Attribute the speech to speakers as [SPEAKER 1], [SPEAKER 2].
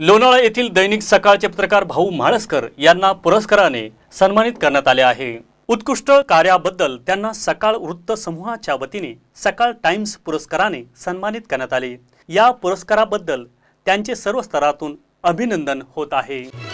[SPEAKER 1] लोणावळा येथील दैनिक सकाळचे पत्रकार भाऊ म्हाळसकर यांना पुरस्काराने सन्मानित करण्यात आले आहे उत्कृष्ट कार्याबद्दल त्यांना सकाळ वृत्त समूहाच्या वतीने सकाळ टाइम्स पुरस्काराने सन्मानित करण्यात आले या पुरस्काराबद्दल त्यांचे सर्व स्तरातून अभिनंदन होत आहे